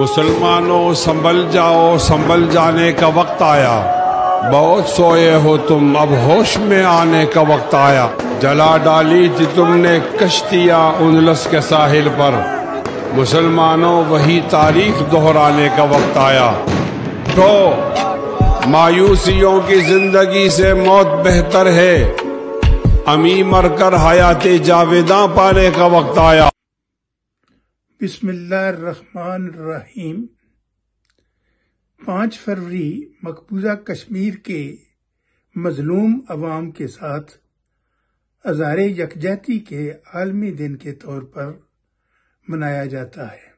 मुसलमानों संभल जाओ संभल जाने का वक्त आया बहुत सोए हो तुम अब होश में आने का वक्त आया जला डाली थी तुमने कश्तियाँ उनलस के साहिल पर मुसलमानों वही तारीख दोहराने का वक्त आया तो मायूसियों की जिंदगी से मौत बेहतर है अमी मरकर हयात जावेदा पाने का वक्त आया रहमान रहीम पांच फरवरी मकबूजा कश्मीर के मजलूम अवाम के साथ हजार यकजहती के आलमी दिन के तौर पर मनाया जाता है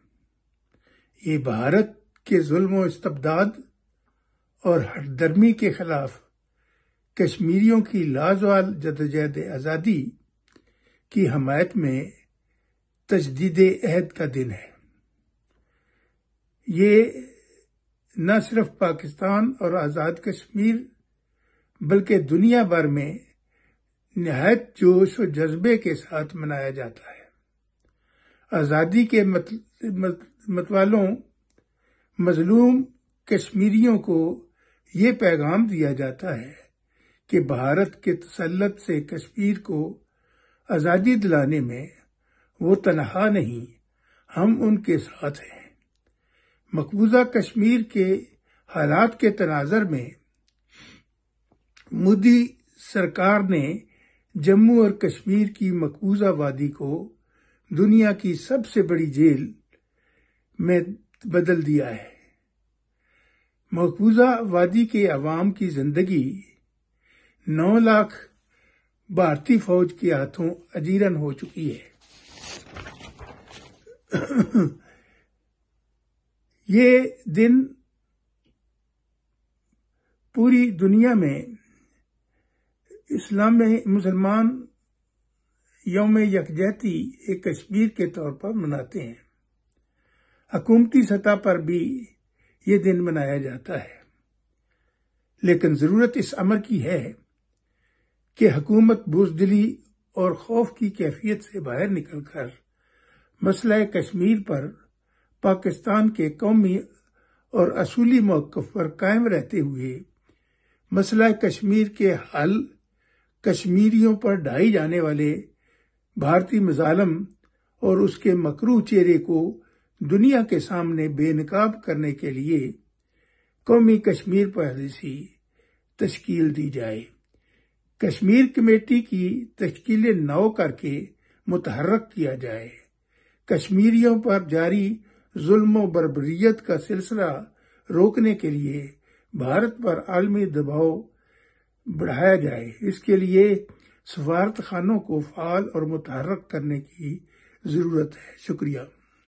ये भारत के जुल्म इस्तबदाद और हटदर्मी के खिलाफ कश्मीरियों की लाजवाल जदजहद आज़ादी की हमायत में तजदीद अहद का दिन है ये न सिर्फ पाकिस्तान और आज़ाद कश्मीर बल्कि दुनिया भर में नहायत जोश और जज्बे के साथ मनाया जाता है आज़ादी के मतवालों मजलूम कश्मीरियों को ये पैगाम दिया जाता है कि भारत के तसलत से कश्मीर को आज़ादी दिलाने में वो तनहा नहीं हम उनके साथ हैं मकबूजा कश्मीर के हालात के तनाजर में मोदी सरकार ने जम्मू और कश्मीर की मकबूजा वादी को दुनिया की सबसे बड़ी जेल में बदल दिया है मकबूजा वादी के अवाम की जिंदगी नौ लाख भारतीय फौज के हाथों अजीरन हो चुकी है ये दिन पूरी दुनिया में इस्लाम में मुसलमान यौम यकजहती एक कश्मीर के तौर पर मनाते हैं हकूमती सतह पर भी ये दिन मनाया जाता है लेकिन ज़रूरत इस अमर की है कि हकूमत बुजदिली और खौफ की कैफियत से बाहर निकलकर मसला कश्मीर पर पाकिस्तान के कौमी और असूली मौक़ पर कायम रहते हुए मसला कश्मीर के हल कश्मीरियों पर ढाई जाने वाले भारतीय मजालम और उसके मकरू चेहरे को दुनिया के सामने बेनकाब करने के लिए कौमी कश्मीर पॉलिसी तश्कील दी जाए कश्मीर कमेटी की तश्कील नौ करके मुतहरक किया जाए कश्मीरियों पर जारी जुल्म बरबरीत का सिलसिला रोकने के लिए भारत पर आलमी दबाव बढ़ाया जाए इसके लिए सफारत खानों को फाल और मुतहरक करने की ज़रूरत है शुक्रिया